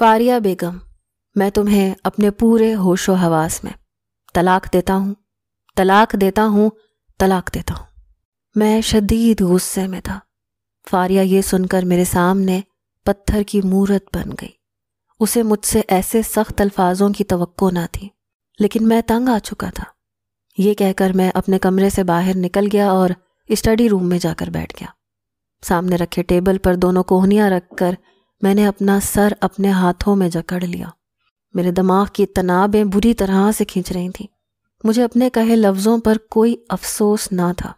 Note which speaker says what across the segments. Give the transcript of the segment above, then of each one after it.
Speaker 1: फारिया बेगम मैं तुम्हें अपने पूरे होशो हवास में तलाक देता हूँ तलाक देता हूँ तलाक देता हूँ मैं शदीद गुस्से में था फारिया ये सुनकर मेरे सामने पत्थर की मूरत बन गई उसे मुझसे ऐसे सख्त अल्फाजों की तवक्को ना थी लेकिन मैं तंग आ चुका था ये कहकर मैं अपने कमरे से बाहर निकल गया और स्टडी रूम में जाकर बैठ गया सामने रखे टेबल पर दोनों कोहनियाँ रखकर मैंने अपना सर अपने हाथों में जकड़ लिया मेरे दिमाग की तनावें बुरी तरह से खींच रही थीं मुझे अपने कहे लफ्ज़ों पर कोई अफसोस ना था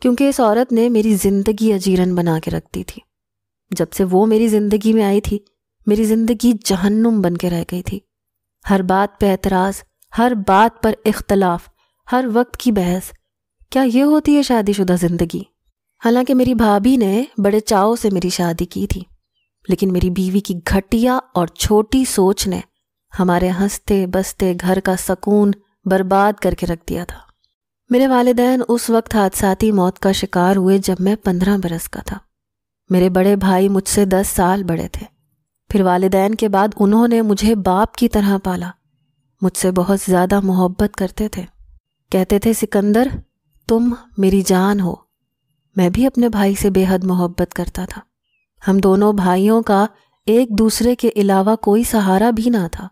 Speaker 1: क्योंकि इस औरत ने मेरी ज़िंदगी अजीरन बना के रख दी थी जब से वो मेरी ज़िंदगी में आई थी मेरी ज़िंदगी जहन्नुम बन के रह गई थी हर बात पर एतराज़ हर बात पर इख्तलाफ हर वक्त की बहस क्या यह होती है शादीशुदा ज़िंदगी हालांकि मेरी भाभी ने बड़े चाव से मेरी शादी की थी लेकिन मेरी बीवी की घटिया और छोटी सोच ने हमारे हंसते बसते घर का सकून बर्बाद करके रख दिया था मेरे वालदेन उस वक्त हादसाती मौत का शिकार हुए जब मैं पंद्रह बरस का था मेरे बड़े भाई मुझसे दस साल बड़े थे फिर वालदेन के बाद उन्होंने मुझे बाप की तरह पाला मुझसे बहुत ज़्यादा मोहब्बत करते थे कहते थे सिकंदर तुम मेरी जान हो मैं भी अपने भाई से बेहद मोहब्बत करता था हम दोनों भाइयों का एक दूसरे के अलावा कोई सहारा भी ना था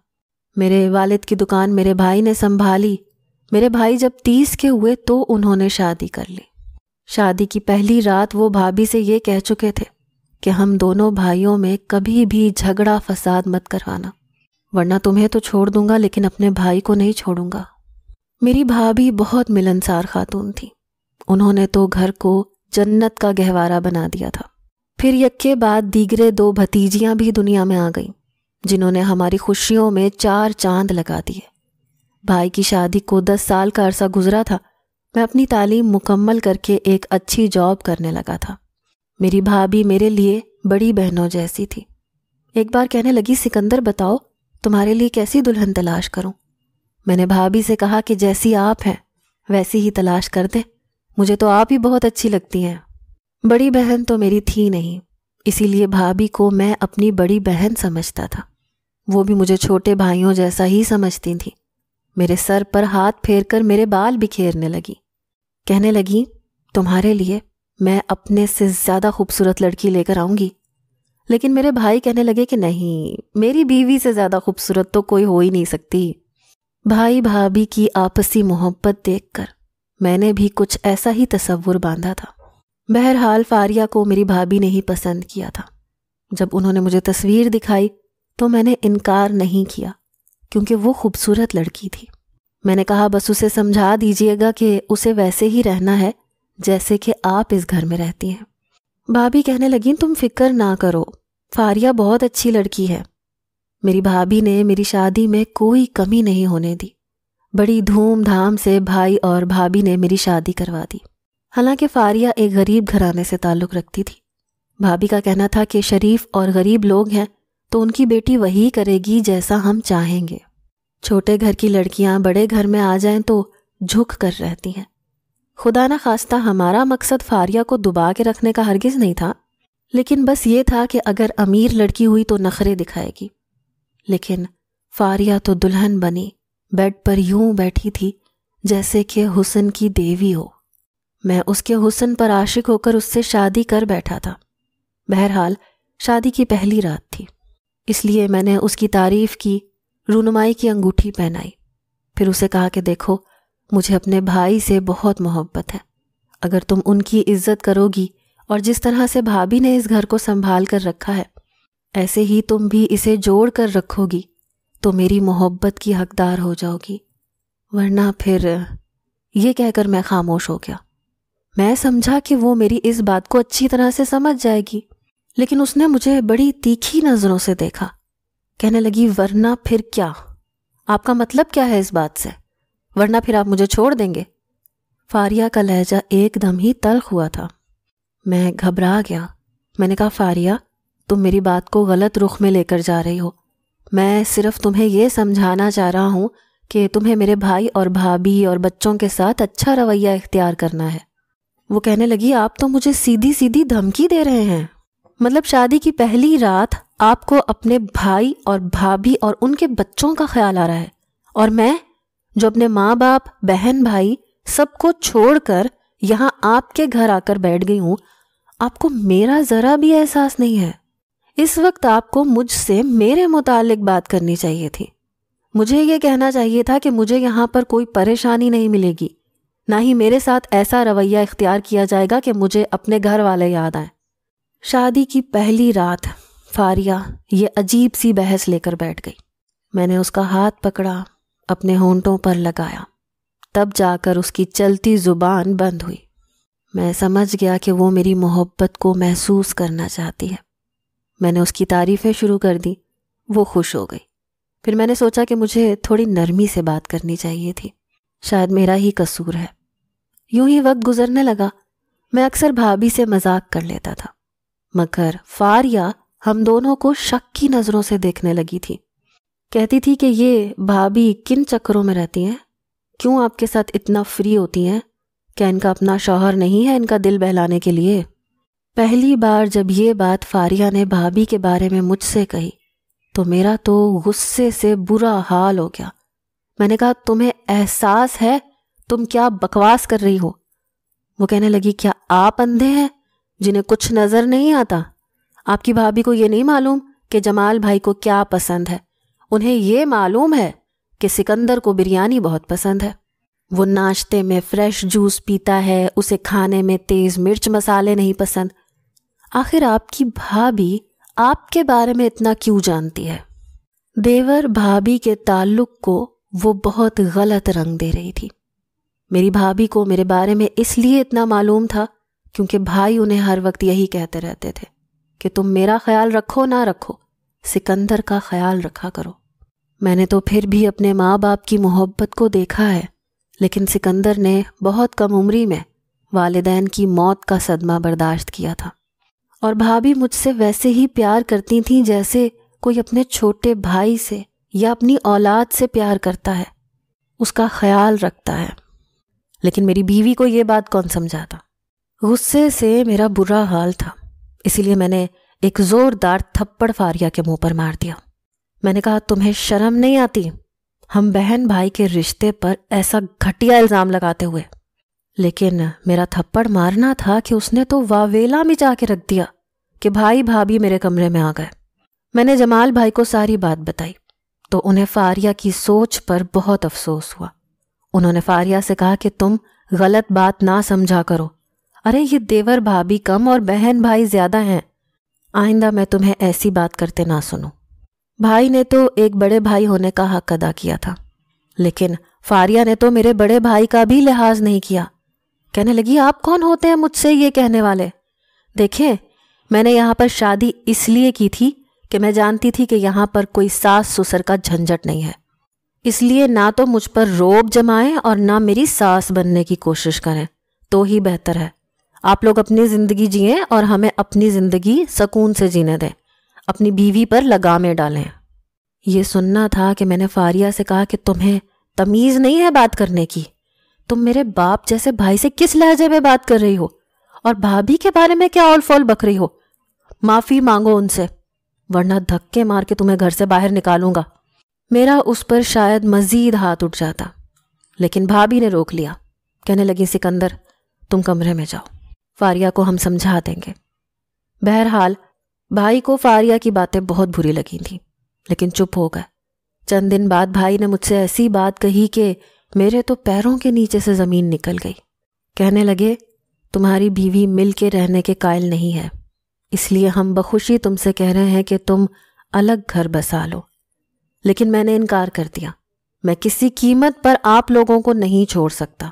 Speaker 1: मेरे वालिद की दुकान मेरे भाई ने संभाली मेरे भाई जब तीस के हुए तो उन्होंने शादी कर ली शादी की पहली रात वो भाभी से ये कह चुके थे कि हम दोनों भाइयों में कभी भी झगड़ा फसाद मत करवाना वरना तुम्हें तो छोड़ दूंगा लेकिन अपने भाई को नहीं छोड़ूंगा मेरी भाभी बहुत मिलनसार खातून थी उन्होंने तो घर को जन्नत का गहवारा बना दिया था फिर यक के बाद दीगरे दो भतीजियां भी दुनिया में आ गईं जिन्होंने हमारी खुशियों में चार चांद लगा दिए भाई की शादी को दस साल का अरसा गुजरा था मैं अपनी तालीम मुकम्मल करके एक अच्छी जॉब करने लगा था मेरी भाभी मेरे लिए बड़ी बहनों जैसी थी एक बार कहने लगी सिकंदर बताओ तुम्हारे लिए कैसी दुल्हन तलाश करूं मैंने भाभी से कहा कि जैसी आप हैं वैसी ही तलाश कर दें मुझे तो आप ही बहुत अच्छी लगती हैं बड़ी बहन तो मेरी थी नहीं इसीलिए भाभी को मैं अपनी बड़ी बहन समझता था वो भी मुझे छोटे भाइयों जैसा ही समझती थी मेरे सर पर हाथ फेर कर मेरे बाल बिखेरने लगी कहने लगी तुम्हारे लिए मैं अपने से ज़्यादा खूबसूरत लड़की लेकर आऊँगी लेकिन मेरे भाई कहने लगे कि नहीं मेरी बीवी से ज़्यादा खूबसूरत तो कोई हो ही नहीं सकती भाई भाभी की आपसी मोहब्बत देखकर मैंने भी कुछ ऐसा ही तस्वुर बांधा था बहरहाल फारिया को मेरी भाभी ने ही पसंद किया था जब उन्होंने मुझे तस्वीर दिखाई तो मैंने इनकार नहीं किया क्योंकि वो खूबसूरत लड़की थी मैंने कहा बस उसे समझा दीजिएगा कि उसे वैसे ही रहना है जैसे कि आप इस घर में रहती हैं भाभी कहने लगी तुम फिक्र ना करो फारिया बहुत अच्छी लड़की है मेरी भाभी ने मेरी शादी में कोई कमी नहीं होने दी बड़ी धूमधाम से भाई और भाभी ने मेरी शादी करवा दी हालांकि फारिया एक गरीब घराने से ताल्लुक़ रखती थी भाभी का कहना था कि शरीफ और गरीब लोग हैं तो उनकी बेटी वही करेगी जैसा हम चाहेंगे छोटे घर की लड़कियां बड़े घर में आ जाएं तो झुक कर रहती हैं खुदा न खास्ता हमारा मकसद फारिया को दुबा के रखने का हरगिज़ नहीं था लेकिन बस ये था कि अगर अमीर लड़की हुई तो नखरे दिखाएगी लेकिन फारिया तो दुल्हन बनी बेड पर यूं बैठी थी जैसे कि हुसन की देवी हो मैं उसके हुसन पर आशिक होकर उससे शादी कर बैठा था बहरहाल शादी की पहली रात थी इसलिए मैंने उसकी तारीफ की रूनुमाई की अंगूठी पहनाई फिर उसे कहा कि देखो मुझे अपने भाई से बहुत मोहब्बत है अगर तुम उनकी इज्जत करोगी और जिस तरह से भाभी ने इस घर को संभाल कर रखा है ऐसे ही तुम भी इसे जोड़ कर रखोगी तो मेरी मोहब्बत की हकदार हो जाओगी वरना फिर ये कहकर मैं खामोश हो गया मैं समझा कि वो मेरी इस बात को अच्छी तरह से समझ जाएगी लेकिन उसने मुझे बड़ी तीखी नज़रों से देखा कहने लगी वरना फिर क्या आपका मतलब क्या है इस बात से वरना फिर आप मुझे छोड़ देंगे फारिया का लहजा एकदम ही तल्ख हुआ था मैं घबरा गया मैंने कहा फारिया तुम मेरी बात को गलत रुख में लेकर जा रही हो मैं सिर्फ तुम्हें यह समझाना चाह रहा हूं कि तुम्हें मेरे भाई और भाभी और बच्चों के साथ अच्छा रवैया इख्तियार करना है वो कहने लगी आप तो मुझे सीधी सीधी धमकी दे रहे हैं मतलब शादी की पहली रात आपको अपने भाई और भाभी और उनके बच्चों का ख्याल आ रहा है और मैं जो अपने माँ बाप बहन भाई सबको छोड़कर यहाँ आपके घर आकर बैठ गई हूँ आपको मेरा ज़रा भी एहसास नहीं है इस वक्त आपको मुझसे मेरे मुतालिक बात करनी चाहिए थी मुझे ये कहना चाहिए था कि मुझे यहाँ पर कोई परेशानी नहीं मिलेगी ना ही मेरे साथ ऐसा रवैया इख्तियार किया जाएगा कि मुझे अपने घर वाले याद आए शादी की पहली रात फारिया ये अजीब सी बहस लेकर बैठ गई मैंने उसका हाथ पकड़ा अपने होंठों पर लगाया तब जाकर उसकी चलती जुबान बंद हुई मैं समझ गया कि वो मेरी मोहब्बत को महसूस करना चाहती है मैंने उसकी तारीफ़ें शुरू कर दी वो खुश हो गई फिर मैंने सोचा कि मुझे थोड़ी नरमी से बात करनी चाहिए थी शायद मेरा ही कसूर है यूं ही वक्त गुजरने लगा मैं अक्सर भाभी से मजाक कर लेता था मगर फारिया हम दोनों को शक की नज़रों से देखने लगी थी कहती थी कि ये भाभी किन चक्करों में रहती हैं क्यों आपके साथ इतना फ्री होती हैं क्या इनका अपना शौहर नहीं है इनका दिल बहलाने के लिए पहली बार जब ये बात फारिया ने भाभी के बारे में मुझसे कही तो मेरा तो गुस्से से बुरा हाल हो गया मैंने कहा तुम्हें एहसास है तुम क्या बकवास कर रही हो वो कहने लगी क्या आप अंधे हैं जिन्हें कुछ नज़र नहीं आता आपकी भाभी को यह नहीं मालूम कि जमाल भाई को क्या पसंद है उन्हें ये मालूम है कि सिकंदर को बिरयानी बहुत पसंद है वो नाश्ते में फ्रेश जूस पीता है उसे खाने में तेज़ मिर्च मसाले नहीं पसंद आखिर आपकी भाभी आपके बारे में इतना क्यों जानती है देवर भाभी के ताल्लुक को वो बहुत गलत रंग दे रही थी मेरी भाभी को मेरे बारे में इसलिए इतना मालूम था क्योंकि भाई उन्हें हर वक्त यही कहते रहते थे कि तुम मेरा ख्याल रखो ना रखो सिकंदर का ख्याल रखा करो मैंने तो फिर भी अपने माँ बाप की मोहब्बत को देखा है लेकिन सिकंदर ने बहुत कम उम्री में वालदेन की मौत का सदमा बर्दाश्त किया था और भाभी मुझसे वैसे ही प्यार करती थी जैसे कोई अपने छोटे भाई से या अपनी औलाद से प्यार करता है उसका ख्याल रखता है लेकिन मेरी बीवी को ये बात कौन समझाता गुस्से से मेरा बुरा हाल था इसीलिए मैंने एक जोरदार थप्पड़ फारिया के मुंह पर मार दिया मैंने कहा तुम्हें शर्म नहीं आती हम बहन भाई के रिश्ते पर ऐसा घटिया इल्ज़ाम लगाते हुए लेकिन मेरा थप्पड़ मारना था कि उसने तो वावेला में जाके रख दिया कि भाई भाभी मेरे कमरे में आ गए मैंने जमाल भाई को सारी बात बताई तो उन्हें फारिया की सोच पर बहुत अफसोस हुआ उन्होंने फारिया से कहा कि तुम गलत बात ना समझा करो अरे ये देवर भाभी कम और बहन भाई ज्यादा हैं आइंदा मैं तुम्हें ऐसी बात करते ना सुनूं भाई ने तो एक बड़े भाई होने का हक अदा किया था लेकिन फारिया ने तो मेरे बड़े भाई का भी लिहाज नहीं किया कहने लगी आप कौन होते हैं मुझसे ये कहने वाले देखें मैंने यहां पर शादी इसलिए की थी कि मैं जानती थी कि यहां पर कोई सास ससुर का झंझट नहीं है इसलिए ना तो मुझ पर रोब जमाएं और ना मेरी सास बनने की कोशिश करें तो ही बेहतर है आप लोग अपनी ज़िंदगी जिए और हमें अपनी ज़िंदगी सुकून से जीने दें अपनी बीवी पर लगामें डालें ये सुनना था कि मैंने फारिया से कहा कि तुम्हें तमीज़ नहीं है बात करने की तुम मेरे बाप जैसे भाई से किस लहजे में बात कर रही हो और भाभी के बारे में क्या ऑल फॉल बक रही हो माफ़ी मांगो उनसे वरना धक्के मार के तुम्हें घर से बाहर निकालूंगा मेरा उस पर शायद मजीद हाथ उठ जाता लेकिन भाभी ने रोक लिया कहने लगी सिकंदर तुम कमरे में जाओ फारिया को हम समझा देंगे बहरहाल भाई को फारिया की बातें बहुत बुरी लगी थी लेकिन चुप हो गए चंद दिन बाद भाई ने मुझसे ऐसी बात कही कि मेरे तो पैरों के नीचे से ज़मीन निकल गई कहने लगे तुम्हारी बीवी मिल के रहने के कायल नहीं है इसलिए हम बखुशी तुमसे कह रहे हैं कि तुम अलग घर बसा लो लेकिन मैंने इनकार कर दिया मैं किसी कीमत पर आप लोगों को नहीं छोड़ सकता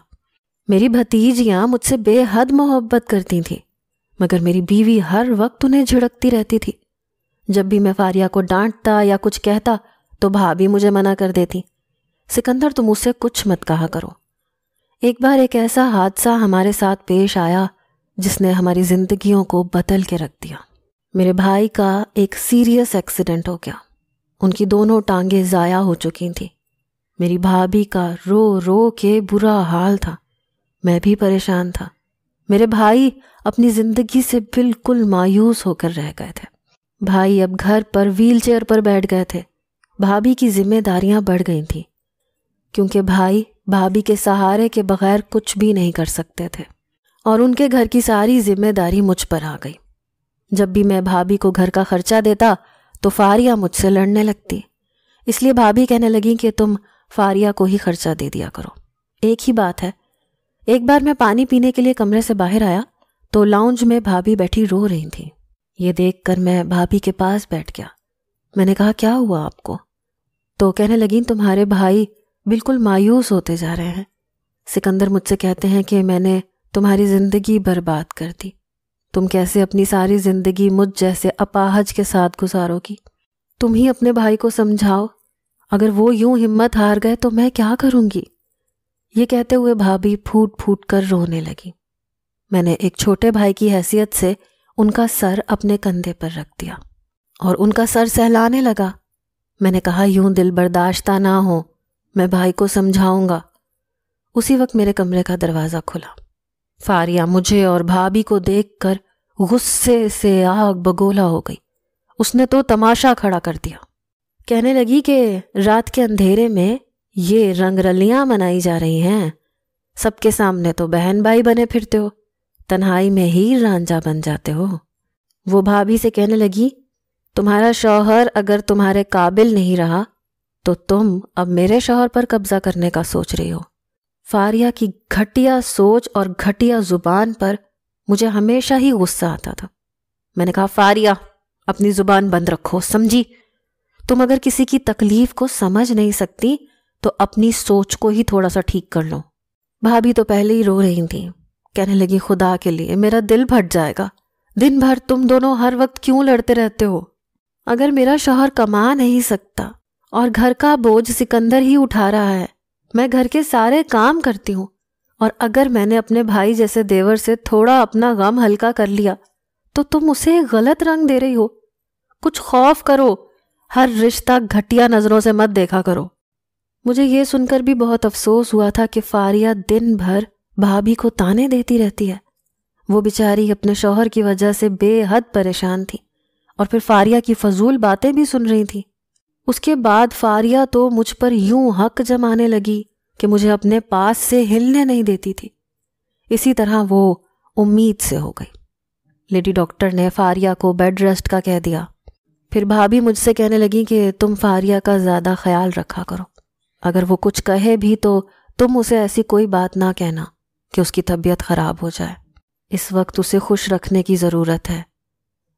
Speaker 1: मेरी भतीजियां मुझसे बेहद मोहब्बत करती थीं मगर मेरी बीवी हर वक्त उन्हें झिड़कती रहती थी जब भी मैं फारिया को डांटता या कुछ कहता तो भाभी मुझे मना कर देती सिकंदर तुम उसे कुछ मत कहा करो एक बार एक ऐसा हादसा हमारे साथ पेश आया जिसने हमारी जिंदगियों को बदल के रख दिया मेरे भाई का एक सीरियस एक्सीडेंट हो गया उनकी दोनों टांगें ज़ाया हो चुकी थीं मेरी भाभी का रो रो के बुरा हाल था मैं भी परेशान था मेरे भाई अपनी ज़िंदगी से बिल्कुल मायूस होकर रह गए थे भाई अब घर पर व्हीलचेयर पर बैठ गए थे भाभी की जिम्मेदारियां बढ़ गई थीं क्योंकि भाई भाभी के सहारे के बगैर कुछ भी नहीं कर सकते थे और उनके घर की सारी जिम्मेदारी मुझ पर आ गई जब भी मैं भाभी को घर का खर्चा देता तो फारिया मुझसे लड़ने लगती इसलिए भाभी कहने लगी कि तुम फारिया को ही खर्चा दे दिया करो एक ही बात है एक बार मैं पानी पीने के लिए कमरे से बाहर आया तो लाउंज में भाभी बैठी रो रही थी ये देख मैं भाभी के पास बैठ गया मैंने कहा क्या हुआ आपको तो कहने लगी तुम्हारे भाई बिल्कुल मायूस होते जा रहे हैं सिकंदर मुझसे कहते हैं कि मैंने तुम्हारी ज़िंदगी बर्बाद कर दी तुम कैसे अपनी सारी जिंदगी मुझ जैसे अपाहज के साथ गुजारोगी तुम ही अपने भाई को समझाओ अगर वो यूं हिम्मत हार गए तो मैं क्या करूंगी ये कहते हुए भाभी फूट फूट कर रोने लगी मैंने एक छोटे भाई की हैसियत से उनका सर अपने कंधे पर रख दिया और उनका सर सहलाने लगा मैंने कहा यूं दिल बर्दाश्ता ना हो मैं भाई को समझाऊंगा उसी वक्त मेरे कमरे का दरवाज़ा खुला फारिया मुझे और भाभी को देखकर गुस्से से आग बगोला हो गई उसने तो तमाशा खड़ा कर दिया कहने लगी कि रात के अंधेरे में ये रंगरलियां मनाई जा रही हैं सबके सामने तो बहन भाई बने फिरते हो तन्हाई में ही रांझा बन जाते हो वो भाभी से कहने लगी तुम्हारा शौहर अगर तुम्हारे काबिल नहीं रहा तो तुम अब मेरे शौहर पर कब्जा करने का सोच रही हो फारिया की घटिया सोच और घटिया जुबान पर मुझे हमेशा ही गुस्सा आता था मैंने कहा फारिया अपनी जुबान बंद रखो समझी तुम अगर किसी की तकलीफ को समझ नहीं सकती तो अपनी सोच को ही थोड़ा सा ठीक कर लो भाभी तो पहले ही रो रही थी कहने लगी खुदा के लिए मेरा दिल फट जाएगा दिन भर तुम दोनों हर वक्त क्यों लड़ते रहते हो अगर मेरा शोहर कमा नहीं सकता और घर का बोझ सिकंदर ही उठा रहा है मैं घर के सारे काम करती हूँ और अगर मैंने अपने भाई जैसे देवर से थोड़ा अपना गम हल्का कर लिया तो तुम उसे गलत रंग दे रही हो कुछ खौफ करो हर रिश्ता घटिया नज़रों से मत देखा करो मुझे ये सुनकर भी बहुत अफसोस हुआ था कि फारिया दिन भर भाभी को ताने देती रहती है वो बेचारी अपने शौहर की वजह से बेहद परेशान थी और फिर फारिया की फजूल बातें भी सुन रही थी उसके बाद फारिया तो मुझ पर यूं हक जमाने लगी कि मुझे अपने पास से हिलने नहीं देती थी इसी तरह वो उम्मीद से हो गई लेडी डॉक्टर ने फारिया को बेड रेस्ट का कह दिया फिर भाभी मुझसे कहने लगी कि तुम फारिया का ज़्यादा ख्याल रखा करो अगर वो कुछ कहे भी तो तुम उसे ऐसी कोई बात ना कहना कि उसकी तबीयत ख़राब हो जाए इस वक्त उसे खुश रखने की ज़रूरत है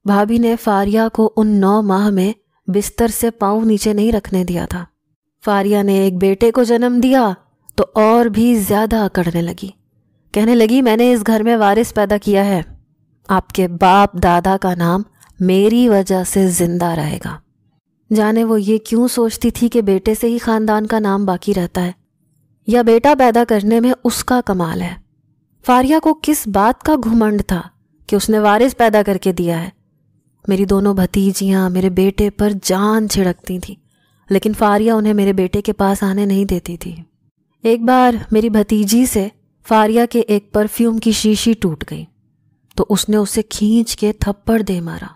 Speaker 1: भाभी ने फारिया को उन नौ माह में बिस्तर से पाँव नीचे नहीं रखने दिया था फारिया ने एक बेटे को जन्म दिया तो और भी ज़्यादा अकड़ने लगी कहने लगी मैंने इस घर में वारिस पैदा किया है आपके बाप दादा का नाम मेरी वजह से ज़िंदा रहेगा जाने वो ये क्यों सोचती थी कि बेटे से ही ख़ानदान का नाम बाकी रहता है या बेटा पैदा करने में उसका कमाल है फारिया को किस बात का घुमंड था कि उसने वारिस पैदा करके दिया है मेरी दोनों भतीजियां मेरे बेटे पर जान छिड़कती थी लेकिन फारिया उन्हें मेरे बेटे के पास आने नहीं देती थी एक बार मेरी भतीजी से फारिया के एक परफ्यूम की शीशी टूट गई तो उसने उसे खींच के थप्पड़ दे मारा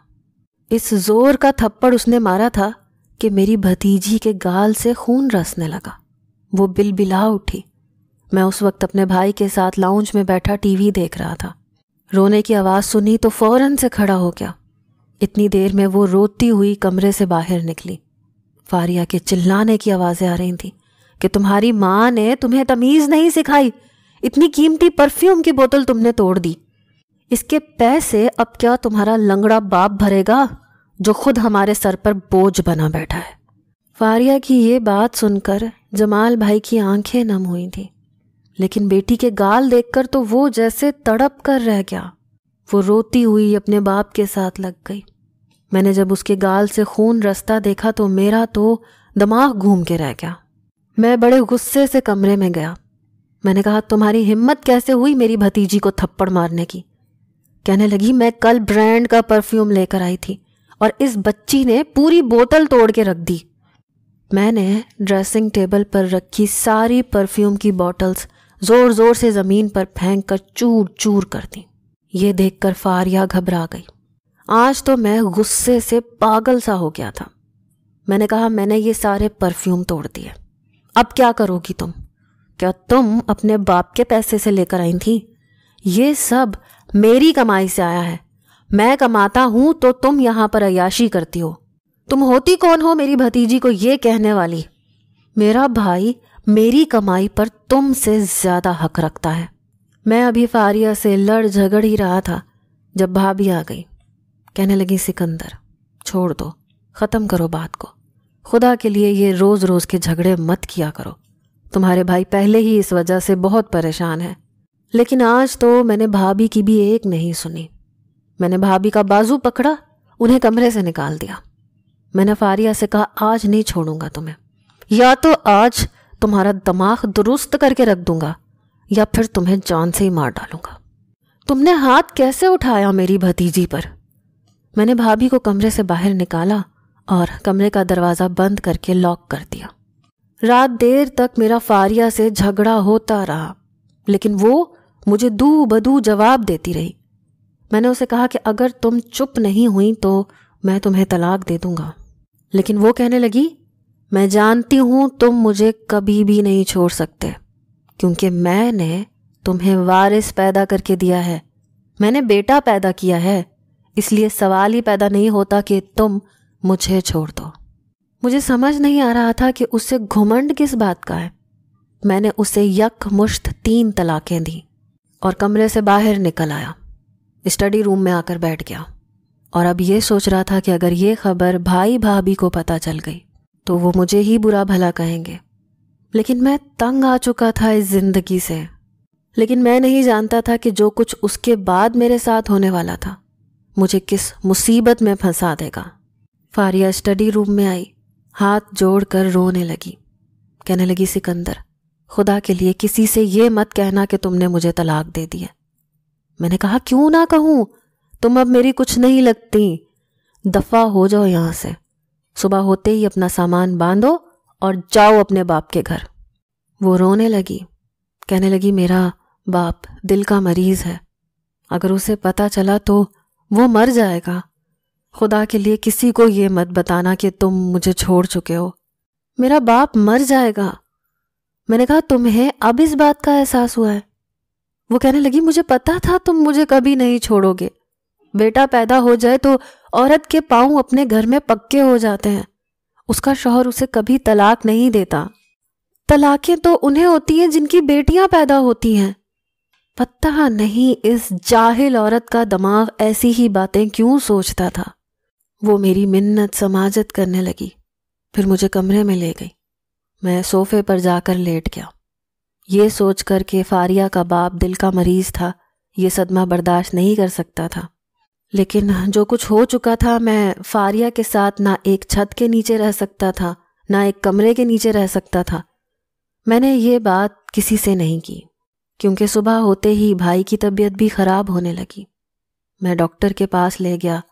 Speaker 1: इस जोर का थप्पड़ उसने मारा था कि मेरी भतीजी के गाल से खून रसने लगा वो बिलबिला उठी मैं उस वक्त अपने भाई के साथ लाउंज में बैठा टीवी देख रहा था रोने की आवाज़ सुनी तो फौरन से खड़ा हो गया इतनी देर में वो रोती हुई कमरे से बाहर निकली फारिया के चिल्लाने की आवाज़ें आ रही थी कि तुम्हारी माँ ने तुम्हें तमीज़ नहीं सिखाई इतनी कीमती परफ्यूम की बोतल तुमने तोड़ दी इसके पैसे अब क्या तुम्हारा लंगड़ा बाप भरेगा जो खुद हमारे सर पर बोझ बना बैठा है फारिया की ये बात सुनकर जमाल भाई की आंखें नम हुई थी लेकिन बेटी के गाल देखकर तो वो जैसे तड़प कर रह गया वो रोती हुई अपने बाप के साथ लग गई मैंने जब उसके गाल से खून रस्ता देखा तो मेरा तो दिमाग घूम के रह गया मैं बड़े गुस्से से कमरे में गया मैंने कहा तुम्हारी हिम्मत कैसे हुई मेरी भतीजी को थप्पड़ मारने की कहने लगी मैं कल ब्रांड का परफ्यूम लेकर आई थी और इस बच्ची ने पूरी बोतल तोड़ के रख दी मैंने ड्रेसिंग टेबल पर रखी सारी परफ्यूम की बॉटल्स जोर जोर से ज़मीन पर फेंक कर चूर चूर कर दी ये देखकर फारिया घबरा गई आज तो मैं गुस्से से पागल सा हो गया था मैंने कहा मैंने ये सारे परफ्यूम तोड़ दिए अब क्या करोगी तुम क्या तुम अपने बाप के पैसे से लेकर आई थी ये सब मेरी कमाई से आया है मैं कमाता हूं तो तुम यहां पर अयाशी करती हो तुम होती कौन हो मेरी भतीजी को ये कहने वाली मेरा भाई मेरी कमाई पर तुमसे ज्यादा हक रखता है मैं अभी फारिया से लड़ झगड़ ही रहा था जब भाभी आ गई कहने लगी सिकंदर छोड़ दो ख़त्म करो बात को खुदा के लिए ये रोज़ रोज़ के झगड़े मत किया करो तुम्हारे भाई पहले ही इस वजह से बहुत परेशान है लेकिन आज तो मैंने भाभी की भी एक नहीं सुनी मैंने भाभी का बाजू पकड़ा उन्हें कमरे से निकाल दिया मैंने फारिया से कहा आज नहीं छोड़ूंगा तुम्हें या तो आज तुम्हारा दिमाग दुरुस्त करके रख दूंगा या फिर तुम्हें जान से ही मार डालूंगा तुमने हाथ कैसे उठाया मेरी भतीजी पर मैंने भाभी को कमरे से बाहर निकाला और कमरे का दरवाज़ा बंद करके लॉक कर दिया रात देर तक मेरा फारिया से झगड़ा होता रहा लेकिन वो मुझे दू बदू जवाब देती रही मैंने उसे कहा कि अगर तुम चुप नहीं हुई तो मैं तुम्हें तलाक दे दूंगा लेकिन वो कहने लगी मैं जानती हूं तुम मुझे कभी भी नहीं छोड़ सकते क्योंकि मैंने तुम्हें वारिस पैदा करके दिया है मैंने बेटा पैदा किया है इसलिए सवाल ही पैदा नहीं होता कि तुम मुझे छोड़ दो मुझे समझ नहीं आ रहा था कि उससे घुमंड किस बात का है मैंने उसे यक मुश्त तीन तलाकें दी और कमरे से बाहर निकल आया स्टडी रूम में आकर बैठ गया और अब ये सोच रहा था कि अगर ये खबर भाई भाभी को पता चल गई तो वो मुझे ही बुरा भला कहेंगे लेकिन मैं तंग आ चुका था इस ज़िंदगी से लेकिन मैं नहीं जानता था कि जो कुछ उसके बाद मेरे साथ होने वाला था मुझे किस मुसीबत में फंसा देगा फारिया स्टडी रूम में आई हाथ जोड़कर रोने लगी कहने लगी सिकंदर खुदा के लिए किसी से ये मत कहना कि तुमने मुझे तलाक दे दिया मैंने कहा क्यों ना कहूं तुम अब मेरी कुछ नहीं लगती दफा हो जाओ यहां से सुबह होते ही अपना सामान बांधो और जाओ अपने बाप के घर वो रोने लगी कहने लगी मेरा बाप दिल का मरीज है अगर उसे पता चला तो वो मर जाएगा खुदा के लिए किसी को ये मत बताना कि तुम मुझे छोड़ चुके हो मेरा बाप मर जाएगा मैंने कहा तुम्हें अब इस बात का एहसास हुआ है वो कहने लगी मुझे पता था तुम मुझे कभी नहीं छोड़ोगे बेटा पैदा हो जाए तो औरत के पाँव अपने घर में पक्के हो जाते हैं उसका शोहर उसे कभी तलाक नहीं देता तलाकें तो उन्हें होती हैं जिनकी बेटियां पैदा होती हैं पता नहीं इस जाहिल औरत का दिमाग ऐसी ही बातें क्यों सोचता था वो मेरी मिन्नत समाजत करने लगी फिर मुझे कमरे में ले गई मैं सोफे पर जाकर लेट गया ये सोच कर के फारिया का बाप दिल का मरीज था ये सदमा बर्दाश्त नहीं कर सकता था लेकिन जो कुछ हो चुका था मैं फारिया के साथ ना एक छत के नीचे रह सकता था ना एक कमरे के नीचे रह सकता था मैंने ये बात किसी से नहीं की क्योंकि सुबह होते ही भाई की तबीयत भी खराब होने लगी मैं डॉक्टर के पास ले गया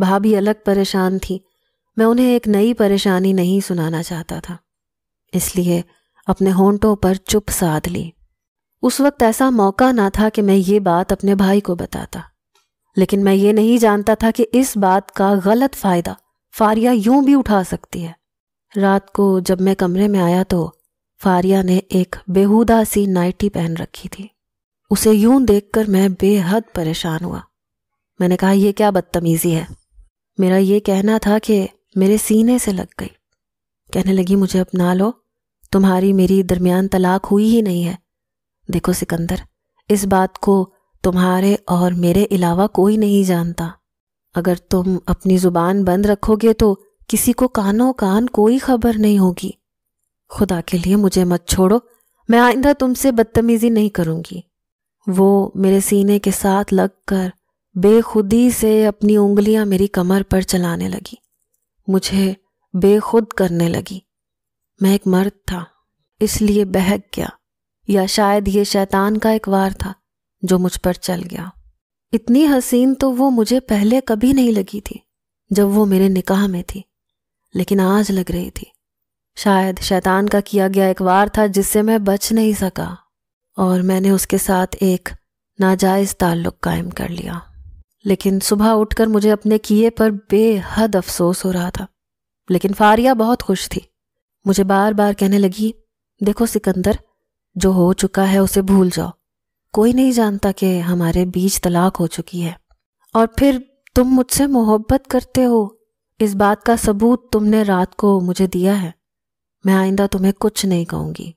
Speaker 1: भाभी अलग परेशान थी मैं उन्हें एक नई परेशानी नहीं सुनाना चाहता था इसलिए अपने होंठों पर चुप साध ली उस वक्त ऐसा मौका ना था कि मैं ये बात अपने भाई को बताता लेकिन मैं ये नहीं जानता था कि इस बात का गलत फायदा फारिया यूं भी उठा सकती है रात को जब मैं कमरे में आया तो फारिया ने एक बेहुदा सी नाइटी पहन रखी थी उसे यूं देखकर मैं बेहद परेशान हुआ मैंने कहा यह क्या बदतमीजी है मेरा ये कहना था कि मेरे सीने से लग गई कहने लगी मुझे अपना लो तुम्हारी मेरी दरमियान तलाक हुई ही नहीं है देखो सिकंदर इस बात को तुम्हारे और मेरे अलावा कोई नहीं जानता अगर तुम अपनी ज़ुबान बंद रखोगे तो किसी को कानों कान कोई खबर नहीं होगी खुदा के लिए मुझे मत छोड़ो मैं आइंदा तुमसे बदतमीज़ी नहीं करूँगी वो मेरे सीने के साथ लगकर बेखुदी से अपनी उंगलियां मेरी कमर पर चलाने लगी मुझे बेखुद करने लगी मैं एक मर्द था इसलिए बहक गया या शायद ये शैतान का एक वार था जो मुझ पर चल गया इतनी हसीन तो वो मुझे पहले कभी नहीं लगी थी जब वो मेरे निकाह में थी लेकिन आज लग रही थी शायद शैतान का किया गया एक वार था जिससे मैं बच नहीं सका और मैंने उसके साथ एक नाजायज़ ताल्लुक़ कायम कर लिया लेकिन सुबह उठकर मुझे अपने किए पर बेहद अफसोस हो रहा था लेकिन फारिया बहुत खुश थी मुझे बार बार कहने लगी देखो सिकंदर जो हो चुका है उसे भूल जाओ कोई नहीं जानता कि हमारे बीच तलाक हो चुकी है और फिर तुम मुझसे मोहब्बत करते हो इस बात का सबूत तुमने रात को मुझे दिया है मैं आइंदा तुम्हें कुछ नहीं कहूंगी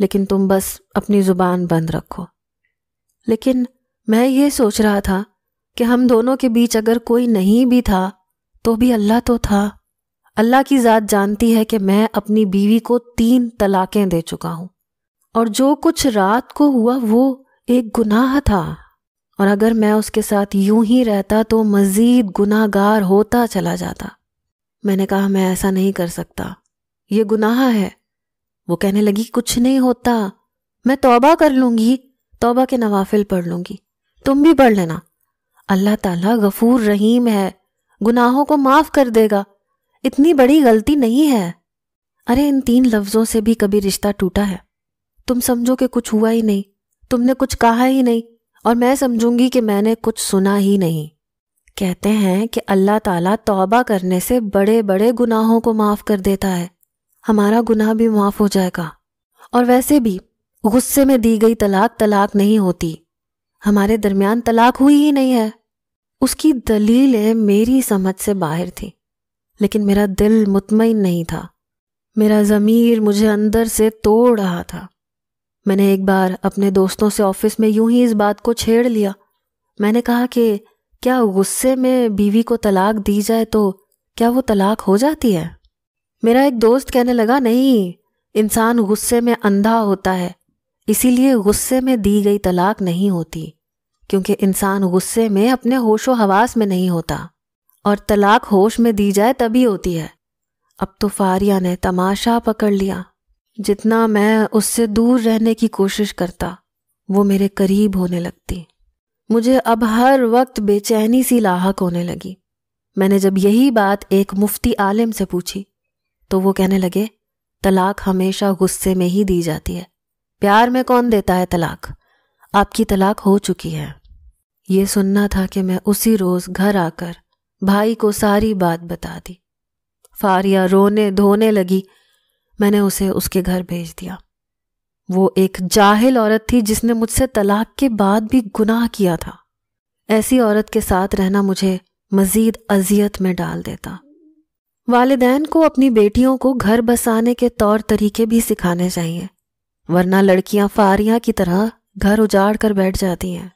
Speaker 1: लेकिन तुम बस अपनी ज़ुबान बंद रखो लेकिन मैं ये सोच रहा था कि हम दोनों के बीच अगर कोई नहीं भी था तो भी अल्लाह तो था अल्लाह की ज़ात जानती है कि मैं अपनी बीवी को तीन तलाकें दे चुका हूँ और जो कुछ रात को हुआ वो एक गुनाह था और अगर मैं उसके साथ यूं ही रहता तो मज़ीद गुनाहगार होता चला जाता मैंने कहा मैं ऐसा नहीं कर सकता ये गुनाह है वो कहने लगी कुछ नहीं होता मैं तौबा कर लूंगी तौबा के नवाफिल पढ़ लूंगी तुम भी पढ़ लेना अल्लाह ताला गफूर रहीम है गुनाहों को माफ कर देगा इतनी बड़ी गलती नहीं है अरे इन तीन लफ्जों से भी कभी रिश्ता टूटा है तुम समझो कि कुछ हुआ ही नहीं तुमने कुछ कहा ही नहीं और मैं समझूंगी कि मैंने कुछ सुना ही नहीं कहते हैं कि अल्लाह ताला तौबा करने से बड़े बड़े गुनाहों को माफ़ कर देता है हमारा गुनाह भी माफ़ हो जाएगा और वैसे भी गुस्से में दी गई तलाक तलाक नहीं होती हमारे दरमियान तलाक हुई ही नहीं है उसकी दलीलें मेरी समझ से बाहर थी लेकिन मेरा दिल मुतमिन नहीं था मेरा ज़मीर मुझे अंदर से तोड़ रहा था मैंने एक बार अपने दोस्तों से ऑफिस में यूं ही इस बात को छेड़ लिया मैंने कहा कि क्या गुस्से में बीवी को तलाक दी जाए तो क्या वो तलाक हो जाती है मेरा एक दोस्त कहने लगा नहीं इंसान गुस्से में अंधा होता है इसीलिए गुस्से में दी गई तलाक नहीं होती क्योंकि इंसान गुस्से में अपने होशो हवास में नहीं होता और तलाक होश में दी जाए तभी होती है अब तो फारिया ने तमाशा पकड़ लिया जितना मैं उससे दूर रहने की कोशिश करता वो मेरे करीब होने लगती मुझे अब हर वक्त बेचैनी सी लाहक होने लगी मैंने जब यही बात एक मुफ्ती आलिम से पूछी तो वो कहने लगे तलाक हमेशा गुस्से में ही दी जाती है प्यार में कौन देता है तलाक आपकी तलाक हो चुकी है ये सुनना था कि मैं उसी रोज घर आकर भाई को सारी बात बता दी फारिया रोने धोने लगी मैंने उसे उसके घर भेज दिया वो एक जाहिल औरत थी जिसने मुझसे तलाक के बाद भी गुनाह किया था ऐसी औरत के साथ रहना मुझे मजीद अजियत में डाल देता वालदेन को अपनी बेटियों को घर बसाने के तौर तरीके भी सिखाने चाहिए वरना लड़कियां फारिया की तरह घर उजाड़ कर बैठ जाती हैं